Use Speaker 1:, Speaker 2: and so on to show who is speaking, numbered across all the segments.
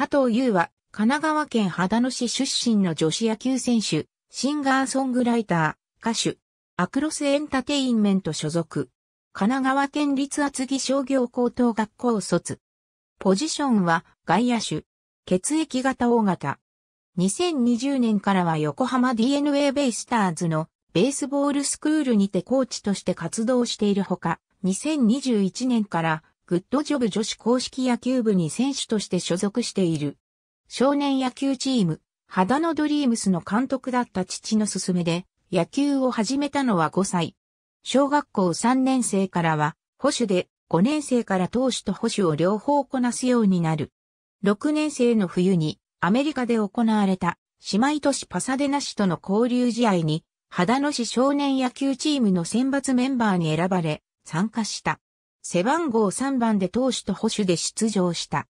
Speaker 1: 加藤優は、神奈川県秦野市出身の女子野球選手、シンガーソングライター、歌手、アクロスエンタテインメント所属。神奈川県立厚木商業高等学校卒。ポジションは外野手。血液型大型。2020年からは横浜 DNA ベイスターズのベースボールスクールにてコーチとして活動しているほか、2021年からグッドジョブ女子公式野球部に選手として所属している。少年野球チーム、肌のドリームスの監督だった父の勧めで、野球を始めたのは5歳。小学校3年生からは、保守で、5年生から投手と保守を両方こなすようになる。6年生の冬に、アメリカで行われた、姉妹都市パサデナ市との交流試合に、肌野市少年野球チームの選抜メンバーに選ばれ、参加した。背番号3番で投手と保守で出場した。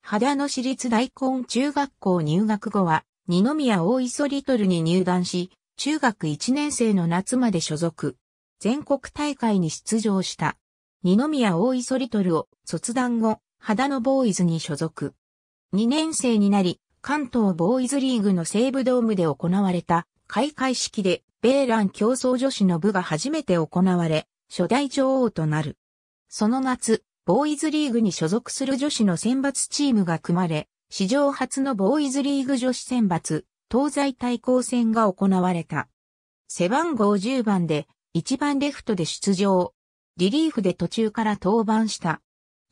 Speaker 1: 秦野市立大根中学校入学後は、二宮大磯リトルに入団し、中学1年生の夏まで所属。全国大会に出場した。二宮大磯リトルを卒団後、秦野ボーイズに所属。2年生になり、関東ボーイズリーグの西武ドームで行われた開会式で、米蘭競争女子の部が初めて行われ、初代女王となる。その夏、ボーイズリーグに所属する女子の選抜チームが組まれ、史上初のボーイズリーグ女子選抜、東西対抗戦が行われた。背番号10番で、1番レフトで出場。リリーフで途中から登板した。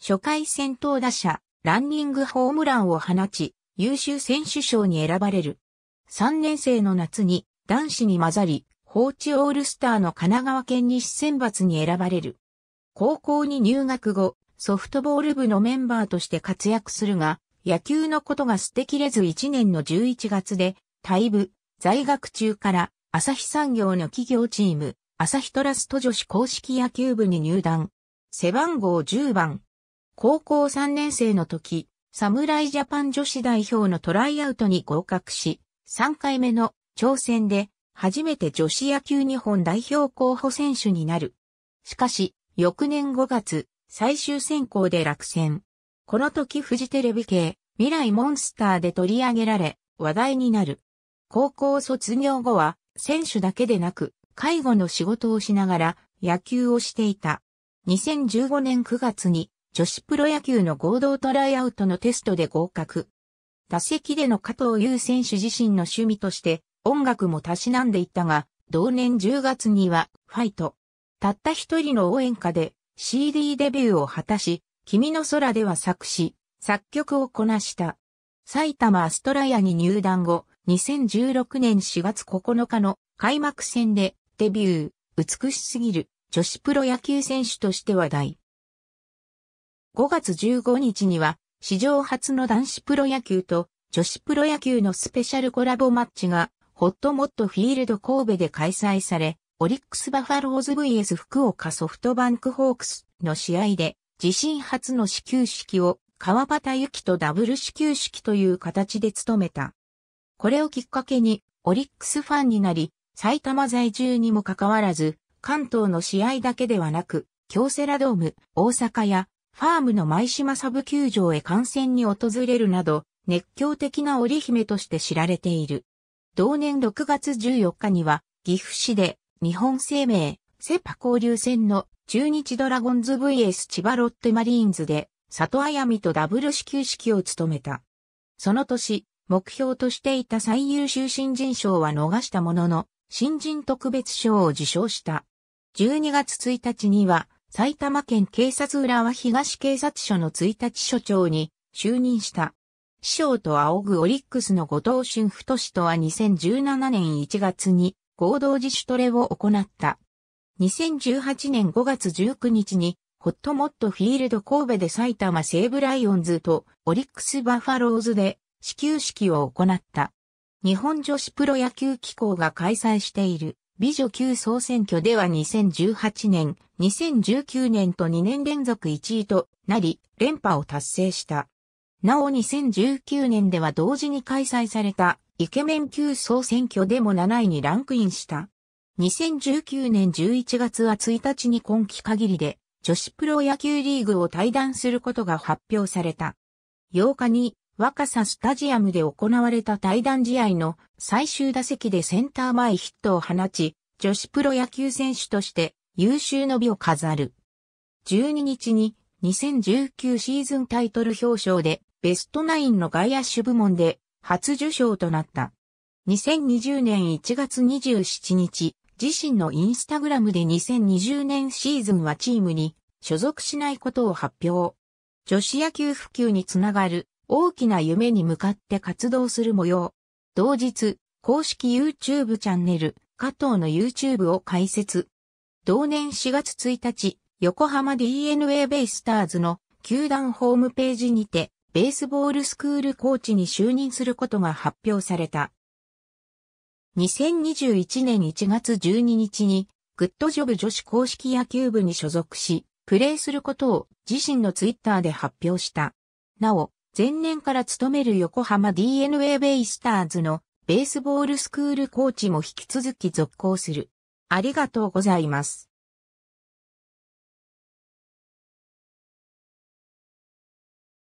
Speaker 1: 初回先頭打者、ランニングホームランを放ち、優秀選手賞に選ばれる。3年生の夏に男子に混ざり、放置オールスターの神奈川県西選抜に選ばれる。高校に入学後、ソフトボール部のメンバーとして活躍するが、野球のことが捨てきれず1年の11月で、退部、在学中から、朝日産業の企業チーム、朝日トラスト女子公式野球部に入団。背番号10番。高校3年生の時、侍ジャパン女子代表のトライアウトに合格し、3回目の挑戦で、初めて女子野球日本代表候補選手になる。しかし、翌年5月、最終選考で落選。この時フジテレビ系、未来モンスターで取り上げられ、話題になる。高校卒業後は、選手だけでなく、介護の仕事をしながら、野球をしていた。2015年9月に、女子プロ野球の合同トライアウトのテストで合格。打席での加藤優選手自身の趣味として、音楽もたしなんでいったが、同年10月には、ファイト、たった一人の応援歌で CD デビューを果たし、君の空では作詞、作曲をこなした。埼玉アストラヤに入団後、2016年4月9日の開幕戦でデビュー、美しすぎる女子プロ野球選手として話題。5月15日には、史上初の男子プロ野球と女子プロ野球のスペシャルコラボマッチが、ホットモットフィールド神戸で開催され、オリックスバファローズ VS 福岡ソフトバンクホークスの試合で、自身初の始球式を川端幸とダブル始球式という形で務めた。これをきっかけにオリックスファンになり、埼玉在住にもかかわらず、関東の試合だけではなく、京セラドーム、大阪や、ファームの舞島サブ球場へ観戦に訪れるなど、熱狂的な織姫として知られている。同年6月14日には、岐阜市で日本生命、セパ交流戦の中日ドラゴンズ VS 千葉ロッテマリーンズで、里やみとダブル始球式を務めた。その年、目標としていた最優秀新人賞は逃したものの、新人特別賞を受賞した。12月1日には、埼玉県警察浦和東警察署の1日署長に就任した。師匠と仰ぐオリックスの後藤俊太氏とは2017年1月に合同自主トレを行った。2018年5月19日に、ホットモットフィールド神戸で埼玉西武ライオンズとオリックスバファローズで始球式を行った。日本女子プロ野球機構が開催している美女級総選挙では2018年、2019年と2年連続1位となり、連覇を達成した。なお2019年では同時に開催されたイケメン級総選挙でも7位にランクインした。2019年11月は1日に今季限りで女子プロ野球リーグを退団することが発表された。8日に若さスタジアムで行われた退団試合の最終打席でセンター前ヒットを放ち、女子プロ野球選手として優秀の美を飾る。12日に2019シーズンタイトル表彰でベストナインの外野手部門で初受賞となった。2020年1月27日、自身のインスタグラムで2020年シーズンはチームに所属しないことを発表。女子野球普及につながる大きな夢に向かって活動する模様。同日、公式 YouTube チャンネル、加藤の YouTube を開設。同年4月1日、横浜 DNA ベイスターズの球団ホームページにて、ベースボールスクールコーチに就任することが発表された。2021年1月12日に、グッドジョブ女子公式野球部に所属し、プレーすることを自身のツイッターで発表した。なお、前年から勤める横浜 DNA ベイスターズのベースボールスクールコーチも引き続き続行する。ありがとうございます。